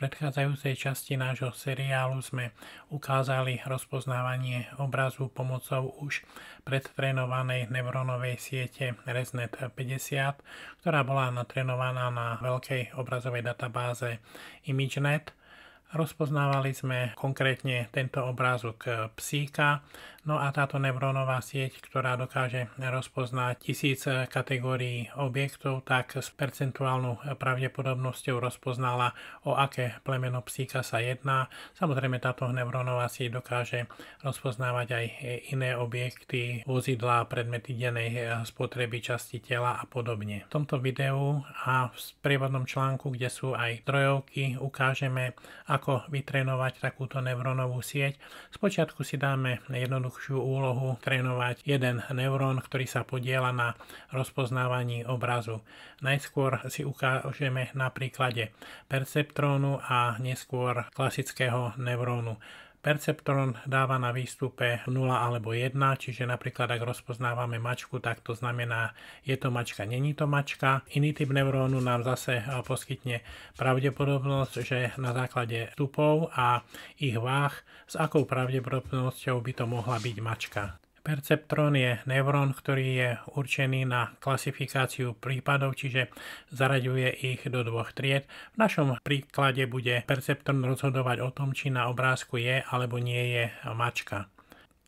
predchádzajúcej časti nášho seriálu sme ukázali rozpoznávanie obrazu pomocou už predtrénovanej neurónovej siete ResNet 50, ktorá bola natrenovaná na veľkej obrazovej databáze ImageNet – Rozpoznávali sme konkrétne tento obrázok psíka, no a táto neurónová sieť, ktorá dokáže rozpoznať tisíc kategórií objektov, tak s percentuálnou pravdepodobnosťou rozpoznala, o aké plemeno psíka sa jedná. Samozrejme táto neurónová sieť dokáže rozpoznávať aj iné objekty, vozidlá, predmety denej spotreby časti tela a podobne. V tomto videu a v sprievodnom článku, kde sú aj trojovky, ukážeme, ako vytrénovať takúto neurónovú sieť. Spočiatku si dáme jednoduchšiu úlohu trénovať jeden neurón, ktorý sa podiela na rozpoznávaní obrazu. Najskôr si ukážeme na príklade perceptrónu a neskôr klasického neurónu. Perceptron dáva na výstupe 0 alebo 1, čiže napríklad ak rozpoznávame mačku, tak to znamená je to mačka, není to mačka. Iný typ neurónu nám zase eh, poskytne pravdepodobnosť, že na základe stupov a ich váh s akou pravdepodobnosťou by to mohla byť mačka. Perceptron je neurón, ktorý je určený na klasifikáciu prípadov, čiže zaraďuje ich do dvoch tried. V našom príklade bude perceptron rozhodovať o tom, či na obrázku je alebo nie je mačka.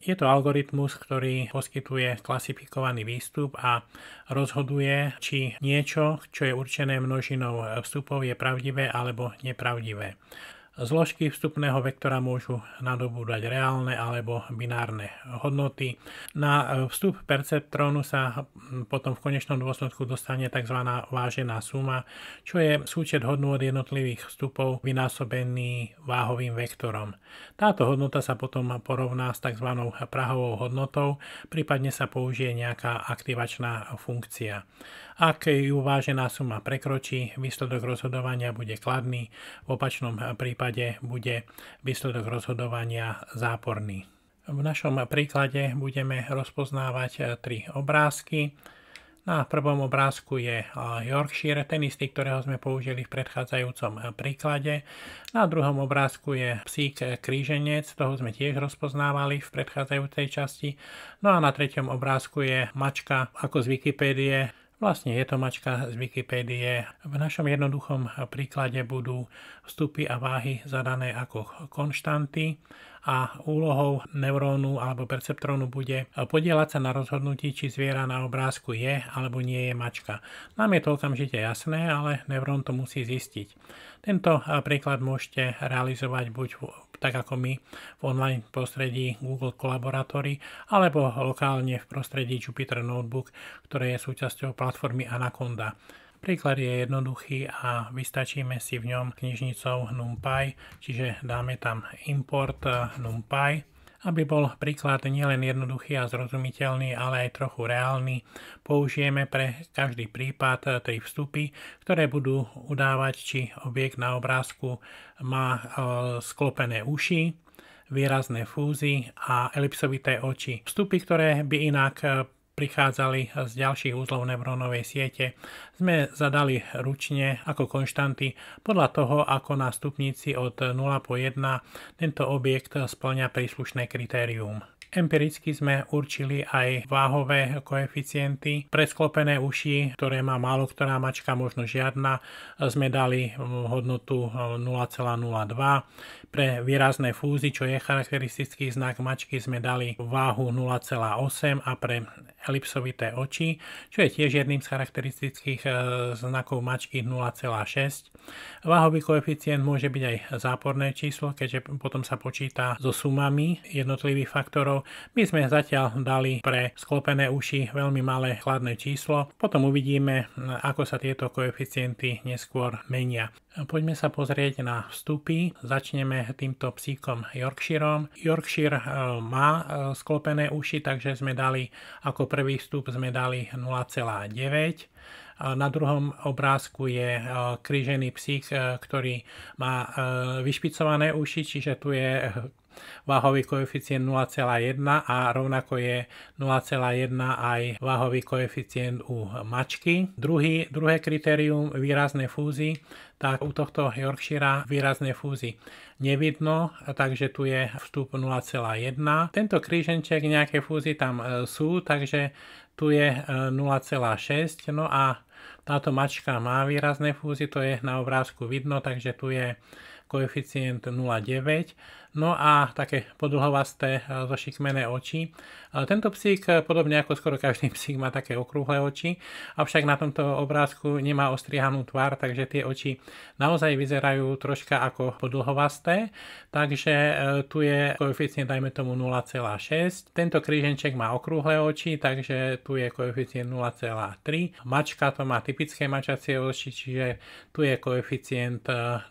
Je to algoritmus, ktorý poskytuje klasifikovaný výstup a rozhoduje, či niečo, čo je určené množinou vstupov, je pravdivé alebo nepravdivé. Zložky vstupného vektora môžu nadobúdať reálne alebo binárne hodnoty. Na e, vstup perceptrónu sa potom v konečnom dôsledku dostane tzv. vážená suma, čo je súčet hodnôt jednotlivých vstupov vynásobený váhovým vektorom. Táto hodnota sa potom porovná s tzv. prahovou hodnotou, prípadne sa použije nejaká aktivačná funkcia. Ak ju vážená suma prekročí, výsledok rozhodovania bude kladný, v opačnom prípade bude výsledok rozhodovania záporný. V našom príklade budeme rozpoznávať eh, tri obrázky. Na prvom obrázku je eh, Yorkshire, ten istý, ktorého sme použili v predchádzajúcom eh, príklade. Na druhom obrázku je psík kríženec, toho sme tiež rozpoznávali v predchádzajúcej časti. No a na treťom obrázku je mačka, ako z Wikipédie, Vlastne je to mačka z Wikipédie. V našom jednoduchom príklade budú vstupy a váhy zadané ako konštanty a úlohou neurónu alebo perceptrónu bude podielať sa na rozhodnutí, či zviera na obrázku je alebo nie je mačka. Nám je to okamžite jasné, ale neurón to musí zistiť. Tento príklad môžete realizovať buď tak ako my v online prostredí Google Collaboratory alebo lokálne v prostredí Jupyter Notebook, ktoré je súčasťou platformy Anaconda. Príklad je jednoduchý a vystačíme si v ňom knižnicou NumPy, čiže dáme tam import eh, NumPy aby bol príklad nielen jednoduchý a zrozumiteľný, ale aj trochu reálny, použijeme pre každý prípad tej vstupy, ktoré budú udávať, či objekt na obrázku má e, sklopené uši, výrazné fúzy a elipsovité oči. Vstupy, ktoré by inak e, prichádzali z ďalších úzlov neurónovej siete, sme zadali ručne ako konštanty podľa toho, ako na stupnici od 0 po 1 tento objekt splňa príslušné kritérium. Empiricky sme určili aj váhové koeficienty. Pre sklopené uši, ktoré má málo ktorá mačka, možno žiadna, sme dali eh, hodnotu 0,02. Eh, pre výrazné fúzy, čo je charakteristický znak mačky, sme dali váhu 0,8 a pre elipsovité oči, čo je tiež jedným z charakteristických eh, znakov mačky 0,6. Váhový koeficient môže byť aj záporné číslo, keďže potom sa počíta so sumami jednotlivých faktorov my sme zatiaľ dali pre sklopené uši veľmi malé chladné číslo. Potom uvidíme, ako sa tieto koeficienty neskôr menia. Poďme sa pozrieť na vstupy. Začneme týmto psíkom Yorkshireom. Yorkshire eh, má eh, sklopené uši, takže sme dali ako prvý vstup sme dali 0,9. Na druhom obrázku je eh, krížený psík, ktorý má vyšpicované uši, čiže tu je váhový koeficient 0,1 a rovnako je 0,1 aj váhový koeficient u mačky. Druhý, druhé kritérium výrazné fúzy, tak u tohto Yorkshire výrazné fúzy nevidno, takže tu je vstup 0,1. Tento kríženček, nejaké fúzy tam e, sú, takže tu je 0,6, e, no a táto mačka má výrazné fúzy, to je na obrázku vidno, takže tu je koeficient 0,9 No a také podlhovasté, eh, zošikmené oči. Eh, tento psík, eh, podobne ako skoro každý psík, má také okrúhle oči, avšak na tomto obrázku nemá ostrihanú tvár, takže tie oči naozaj vyzerajú troška ako podlhovasté, takže tu je koeficient dajme tomu 0,6. Tento kríženček má okrúhle oči, takže tu je koeficient 0,3. Mačka to má typické mačacie oči, čiže tu je koeficient 0,8.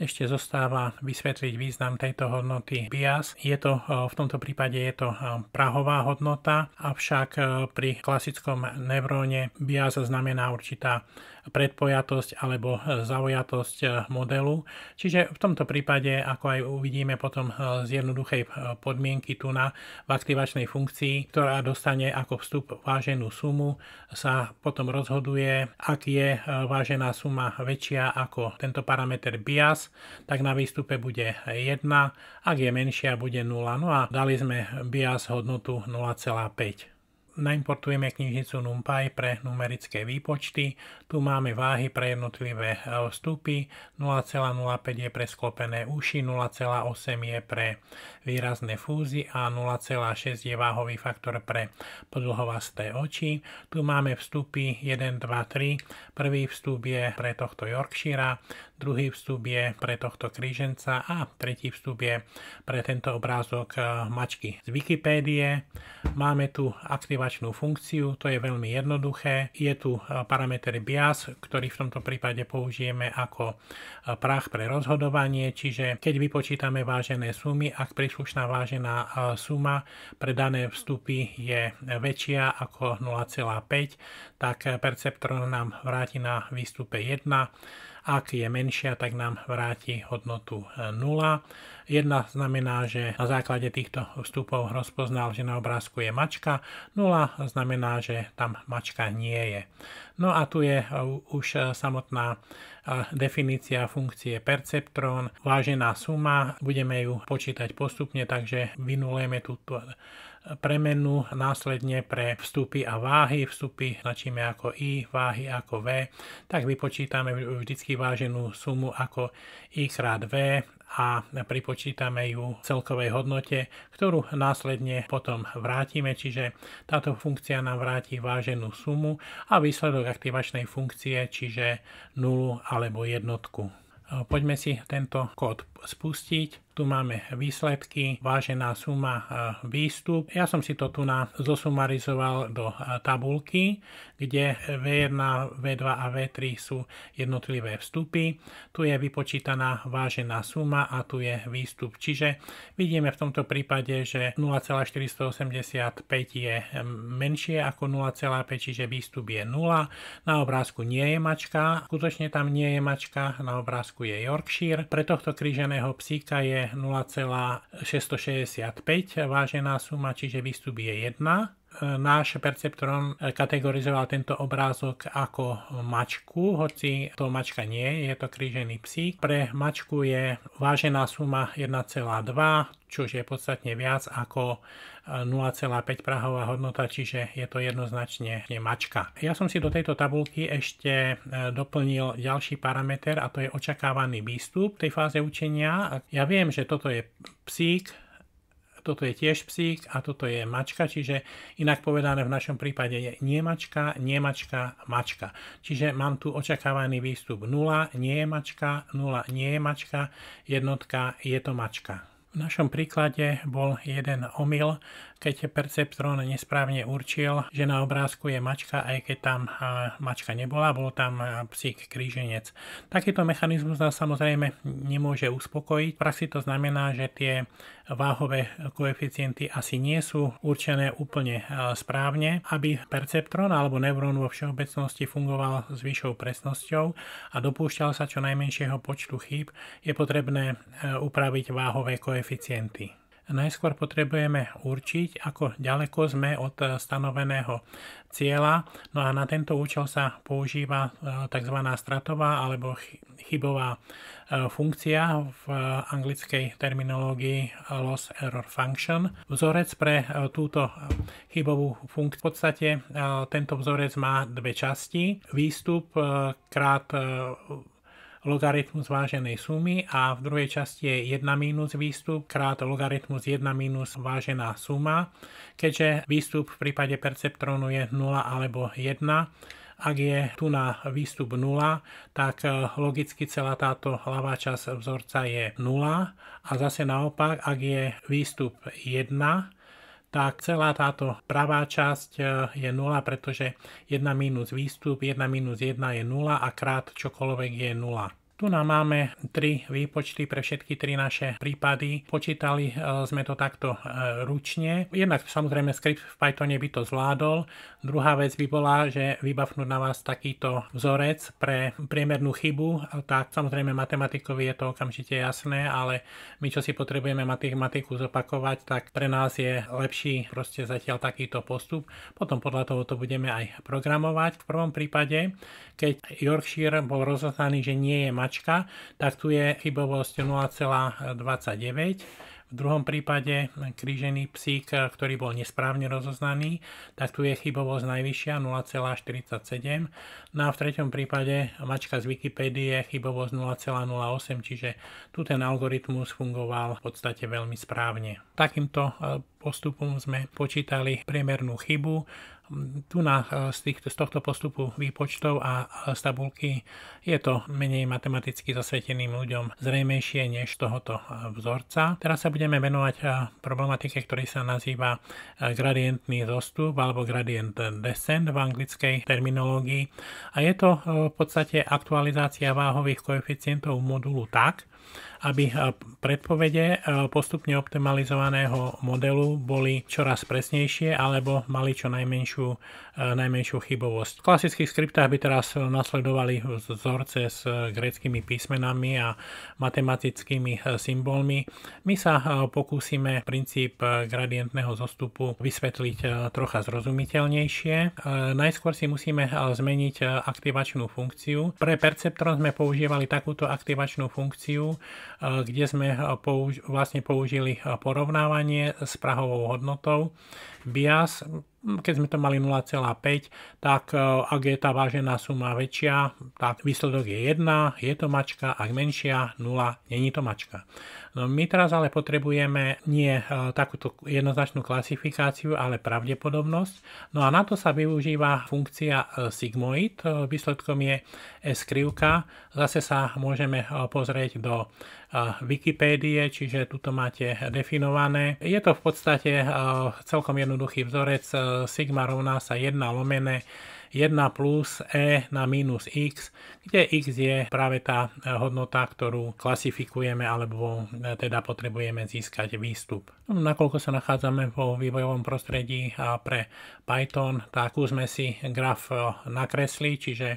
Ešte zostáva vysvetliť význam tejto hodnoty bias. Je to e, v tomto prípade je to e, prahová hodnota, avšak e, pri klasickom nevróne bias znamená určitá predpojatosť alebo zaujatosť modelu. Čiže v tomto prípade, ako aj uvidíme potom z jednoduchej podmienky tu na v aktivačnej funkcii, ktorá dostane ako vstup váženú sumu, sa potom rozhoduje, ak je vážená suma väčšia ako tento parameter bias, tak na výstupe bude 1, ak je menšia, bude 0. No a dali sme bias hodnotu 0,5 naimportujeme knižnicu NumPy pre numerické výpočty. Tu máme váhy pre jednotlivé e, vstupy. 0,05 je pre sklopené uši, 0,8 je pre výrazné fúzy a 0,6 je váhový faktor pre podlhovasté oči. Tu máme vstupy 1, 2, 3. Prvý vstup je pre tohto Yorkshire, druhý vstup je pre tohto kríženca a tretí vstup je pre tento obrázok eh, mačky z Wikipédie. Máme tu aktivačnú funkciu, to je veľmi jednoduché. Je tu eh, parameter bias, ktorý v tomto prípade použijeme ako eh, prach pre rozhodovanie, čiže keď vypočítame vážené sumy, ak príslušná vážená suma pre dané vstupy je väčšia ako 0,5, tak perceptor nám vráti na výstupe 1 ak je menšia, tak nám vráti hodnotu 0. E, 1 znamená, že na základe týchto vstupov rozpoznal, že na obrázku je mačka, 0 znamená, že tam mačka nie je. No a tu je e, už samotná e, definícia funkcie perceptrón, vážená suma, budeme ju počítať postupne, takže vynulujeme túto e, premenu následne pre vstupy a váhy. Vstupy značíme ako I, váhy ako V, tak vypočítame vždy váženú sumu ako I krát V a pripočítame ju v celkovej hodnote, ktorú následne potom vrátime, čiže táto funkcia nám vráti váženú sumu a výsledok aktivačnej funkcie, čiže nulu alebo jednotku. Poďme si tento kód spustiť. Tu máme výsledky, vážená suma výstup. Ja som si to tu na zosumarizoval do tabulky, kde V1, V2 a V3 sú jednotlivé vstupy. Tu je vypočítaná vážená suma a tu je výstup. Čiže vidíme v tomto prípade, že 0,485 je menšie ako 0,5, čiže výstup je 0. Na obrázku nie je mačka, skutočne tam nie je mačka, na obrázku je Yorkshire. Pre tohto kríženého psíka je 0,665 vážená suma, čiže výstup je 1 E, náš perceptron e, kategorizoval tento obrázok ako mačku, hoci to mačka nie, je to krížený psík. Pre mačku je vážená suma 1,2, čo je podstatne viac ako 0,5 e, prahová hodnota, čiže je to jednoznačne mačka. Ja som si do tejto tabulky ešte doplnil ďalší parameter a to je očakávaný výstup tej fáze učenia. Ja viem, že toto je psík, toto je tiež psík a toto je mačka, čiže inak povedané v našom prípade je nie mačka, nie mačka, mačka. Čiže mám tu očakávaný výstup 0, nie je mačka, 0, nie je mačka, jednotka, je to mačka. V našom príklade bol jeden omyl, keď perceptrón nesprávne určil, že na obrázku je mačka, aj keď tam mačka nebola, bol tam psík kríženec. Takýto mechanizmus nás samozrejme nemôže uspokojiť. V praxi to znamená, že tie váhové koeficienty asi nie sú určené úplne správne, aby perceptrón alebo neurón vo všeobecnosti fungoval s vyššou presnosťou a dopúšťal sa čo najmenšieho počtu chýb, je potrebné e, upraviť váhové koeficienty. Najskôr potrebujeme určiť, ako ďaleko sme od eh, stanoveného cieľa. No a na tento účel sa používa eh, tzv. stratová alebo chybová eh, funkcia v anglickej terminológii loss error function. Vzorec pre túto chybovú funkciu. V podstate tento vzorec má dve časti. Výstup krát logaritmus váženej sumy a v druhej časti je 1 minus výstup krát logaritmus 1 minus vážená suma, keďže výstup v prípade perceptrónu je 0 alebo 1, ak je tu na výstup 0, tak e, logicky celá táto hlavá časť vzorca je 0 a zase naopak, ak je výstup 1, tak celá táto pravá časť e, je 0, pretože 1 minus výstup, 1 minus 1 je 0 a krát čokoľvek je 0. Tu nám máme tri výpočty pre všetky tri naše prípady. Počítali e, sme to takto e, ručne. Jednak samozrejme skript v Pythone by to zvládol. Druhá vec by bola, že vybavnúť na vás takýto vzorec pre priemernú chybu, tak samozrejme matematikovi je to okamžite jasné, ale my čo si potrebujeme matematiku zopakovať, tak pre nás je lepší proste zatiaľ takýto postup. Potom podľa toho to budeme aj programovať. V prvom prípade, keď Yorkshire bol rozhodnaný, že nie je matematikou, značka, tak tu je chybovosť 0,29. V druhom prípade krížený psík, ktorý bol nesprávne rozoznaný, tak tu je chybovosť najvyššia 0,47. No a v treťom prípade mačka z Wikipédie je chybovosť 0,08, čiže tu ten algoritmus fungoval v podstate veľmi správne. Takýmto eh, postupom sme počítali priemernú chybu tu na, eh, z, týchto, z tohto postupu výpočtov a eh, z tabulky je to menej matematicky zasveteným ľuďom zrejmejšie než tohoto eh, vzorca. Teraz sa budeme venovať problematike, ktorý sa nazýva gradientný zostup alebo gradient descent v anglickej terminológii. A je to v podstate aktualizácia váhových koeficientov modulu tak, aby eh, predpovede eh, postupne optimalizovaného modelu boli čoraz presnejšie alebo mali čo najmenšiu, eh, najmenšiu chybovosť. V klasických skriptách by teraz nasledovali vzorce s greckými písmenami a matematickými symbolmi. My sa pokúsime princíp gradientného zostupu vysvetliť trocha zrozumiteľnejšie. Najskôr si musíme zmeniť aktivačnú funkciu. Pre perceptron sme používali takúto aktivačnú funkciu, kde sme použ- vlastne použili porovnávanie s prahovou hodnotou. BIAS keď sme to mali 0,5, tak e, ak je tá vážená suma väčšia, tak výsledok je 1, je to mačka, ak menšia 0, není to mačka. No my teraz ale potrebujeme nie e, takúto jednoznačnú klasifikáciu, ale pravdepodobnosť. No a na to sa využíva funkcia e, sigmoid, výsledkom je krivka. Zase sa môžeme pozrieť do Wikipédie, čiže tuto máte definované. Je to v podstate celkom jednoduchý vzorec sigma rovná sa 1 lomené 1 plus e na minus x, kde x je práve tá e, hodnota, ktorú klasifikujeme alebo e, teda potrebujeme získať výstup. No, nakoľko sa nachádzame vo vývojovom prostredí pre Python, tak už sme si graf e, nakresli, čiže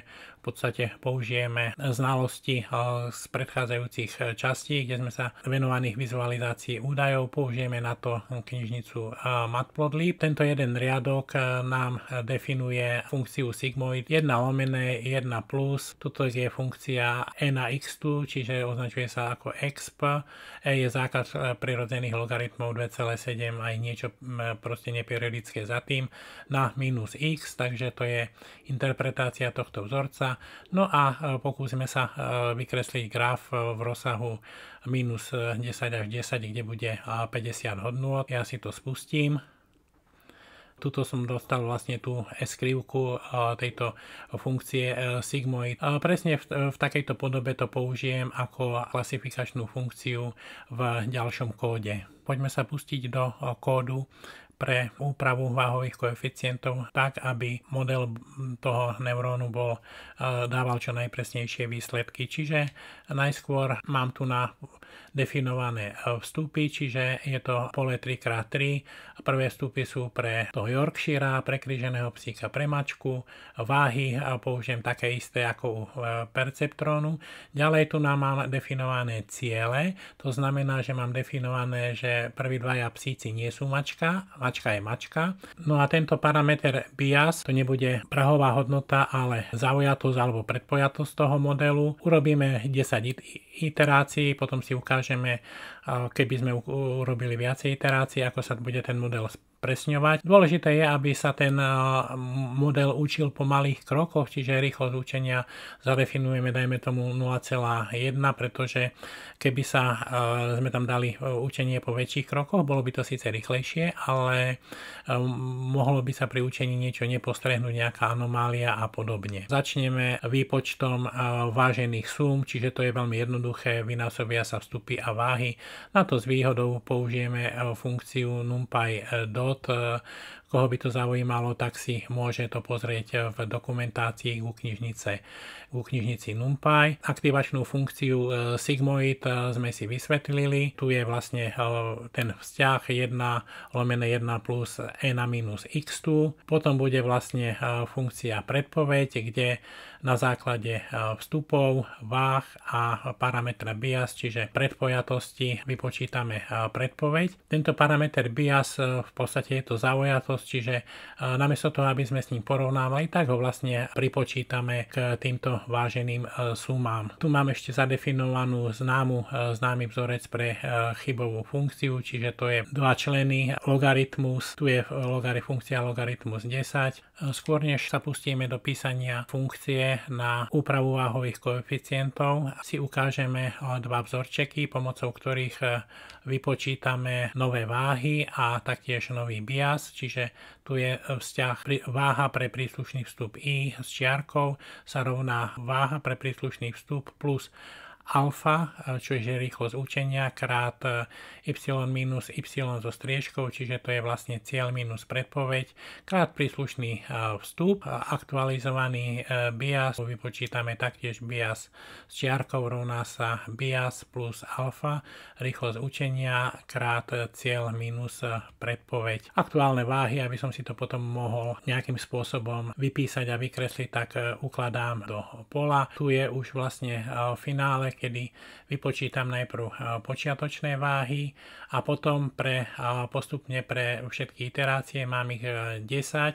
podstate použijeme znalosti eh, z predchádzajúcich eh, častí, kde sme sa venovaných vizualizácií údajov, použijeme na to knižnicu eh, Matplotlib. Tento jeden riadok nám definuje funkciu sigmoid 1 omené 1 plus. Toto je funkcia e na x, čiže označuje sa ako exp. E je základ prirodzených logaritmov 2,7 aj niečo mm, proste neperiodické za tým na minus x, takže to je interpretácia tohto vzorca No a e, pokúsime sa e, vykresliť graf e, v rozsahu minus 10 až 10, kde bude 50 hodnôt. Ja si to spustím. Tuto som dostal vlastne tú eskrivku tejto funkcie sigmoid. Presne v, v takejto podobe to použijem ako klasifikačnú funkciu v ďalšom kóde. Poďme sa pustiť do kódu pre úpravu váhových koeficientov tak, aby model toho neurónu bol, e, dával čo najpresnejšie výsledky. Čiže najskôr mám tu na definované e, vstupy, čiže je to pole 3x3. Prvé vstupy sú pre toho Yorkshira, prekryženého psíka pre mačku, váhy a použijem také isté ako u e, perceptrónu. Ďalej tu nám mám definované ciele, to znamená, že mám definované, že prví dvaja psíci nie sú mačka, mačka mačka je mačka. No a tento parameter bias, to nebude prahová hodnota, ale zaujatosť alebo predpojatosť toho modelu. Urobíme 10 iterácií, potom si ukážeme, keby sme urobili viacej iterácií, ako sa bude ten model spresňovať. Dôležité je, aby sa ten model učil po malých krokoch, čiže rýchlosť učenia zadefinujeme, dajme tomu 0,1, pretože keby sa sme tam dali e, učenie po väčších krokoch, bolo by to síce rýchlejšie, ale e, mohlo by sa pri učení niečo nepostrehnúť, nejaká anomália a podobne. Začneme výpočtom vážených súm, čiže to je veľmi jednoduché, vynásobia sa vstupy a váhy. Na to s výhodou použijeme e, funkciu numpy dos život. E, koho by to zaujímalo, tak si môže to pozrieť v dokumentácii u knižnice u knižnici NumPy. Aktivačnú funkciu e, sigmoid e, sme si vysvetlili. Tu je vlastne e, ten vzťah 1 lomené 1 plus e na minus x tu. Potom bude vlastne funkcia predpoveď, kde na základe vstupov, váh a parametra bias, čiže predpojatosti, vypočítame predpoveď. Tento parameter bias v podstate je to zaujatosť, čiže namiesto toho, aby sme s ním porovnávali, tak ho vlastne pripočítame k týmto váženým e, sumám. Tu mám ešte zadefinovanú známu, e, známy vzorec pre e, chybovú funkciu, čiže to je dva členy logaritmus, tu je logari funkcia logaritmus 10. Skôr než sa pustíme do písania funkcie na úpravu váhových koeficientov, si ukážeme dva vzorčeky, pomocou ktorých vypočítame nové váhy a taktiež nový bias, čiže tu je vzťah váha pre príslušný vstup I s čiarkou sa rovná váha pre príslušný vstup plus alfa, e, čiže rýchlosť učenia krát e, y minus y so striežkou, čiže to je vlastne cieľ minus predpoveď, krát príslušný e, vstup, aktualizovaný bias, vypočítame taktiež bias s čiarkou rovná sa bias plus alfa, rýchlosť učenia krát cieľ minus predpoveď. Aktuálne váhy, aby som si to potom mohol nejakým spôsobom vypísať a vykresliť, tak ukladám do pola. Tu je už vlastne finále, kedy vypočítam najprv počiatočné váhy a potom pre, postupne pre všetky iterácie mám ich 10 e,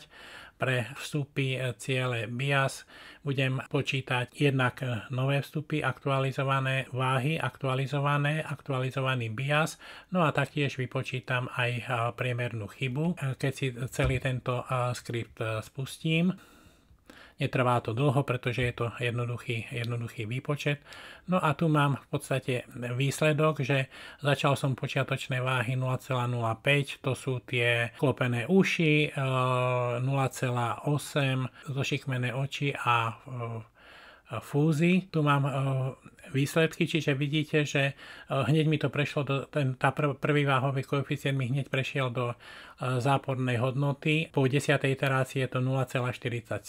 pre vstupy e, ciele BIAS budem počítať jednak e, nové vstupy, aktualizované váhy, aktualizované, aktualizovaný BIAS, no a taktiež vypočítam aj priemernú chybu, keď si celý tento skript spustím. Netrvá to dlho, pretože je to jednoduchý, jednoduchý výpočet. No a tu mám v podstate výsledok, že začal som počiatočné váhy 0,05, to sú tie klopené uši, 0,8 e, zošikmené oči a e, fúzy. Tu mám e, výsledky, čiže vidíte, že e, hneď mi to prešlo, do, ten, tá prv, prvý váhový koeficient mi hneď prešiel do e, zápornej hodnoty. Po 10. iterácii je to 0,47,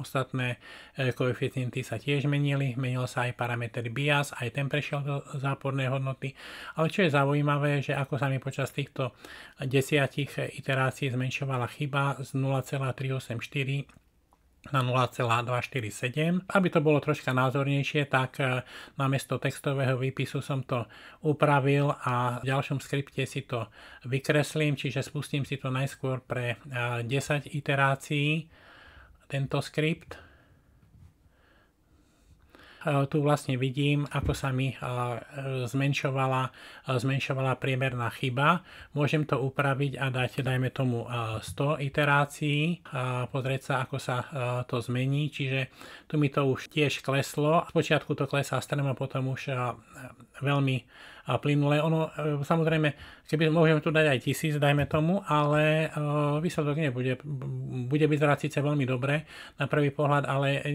ostatné e, koeficienty sa tiež menili, menil sa aj parameter bias, aj ten prešiel do zápornej hodnoty. Ale čo je zaujímavé, že ako sa mi počas týchto desiatich iterácií zmenšovala chyba z 0,384 na 0,247. Aby to bolo troška názornejšie, tak e, namiesto textového výpisu som to upravil a v ďalšom skripte si to vykreslím, čiže spustím si to najskôr pre 10 e, iterácií tento skript E, tu vlastne vidím, ako sa mi e, zmenšovala, e, zmenšovala priemerná chyba. Môžem to upraviť a dať, dajme tomu, 100 iterácií a pozrieť sa, ako sa to zmení. Čiže tu mi to už tiež kleslo. Spočiatku to klesá strem a potom už veľmi a plynule. Ono, e, samozrejme, keby môžeme tu dať aj tisíc, dajme tomu, ale e, výsledok nebude. Bude vyzerať síce veľmi dobre na prvý pohľad, ale e,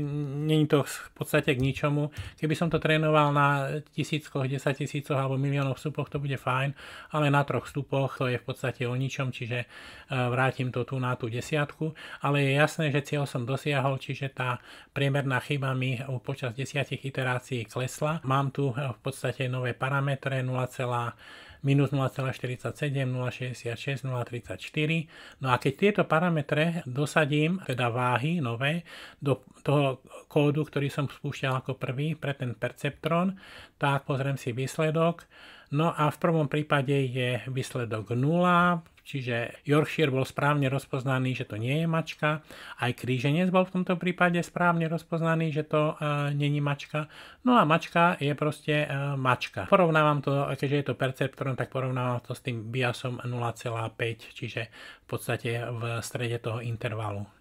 není to v podstate k ničomu. Keby som to trénoval na tisíckoch, desať tisícoch alebo miliónov vstupoch, to bude fajn, ale na troch vstupoch to je v podstate o ničom, čiže vrátim to tu na tú desiatku. Ale je jasné, že cieľ som dosiahol, čiže tá priemerná chyba mi počas desiatich iterácií klesla. Mám tu v podstate nové parametre, 0, minus 0,47, 0,66, 0,34. No a keď tieto parametre dosadím, teda váhy nové, do toho kódu, ktorý som spúšťal ako prvý pre ten perceptron, tak pozriem si výsledok. No a v prvom prípade je výsledok 0, Čiže Yorkshire bol správne rozpoznaný, že to nie je mačka. Aj kríženec bol v tomto prípade správne rozpoznaný, že to uh, není mačka. No a mačka je proste uh, mačka. Porovnávam to, keďže je to perceptron, tak porovnávam to s tým biasom 0,5, čiže v podstate v strede toho intervalu.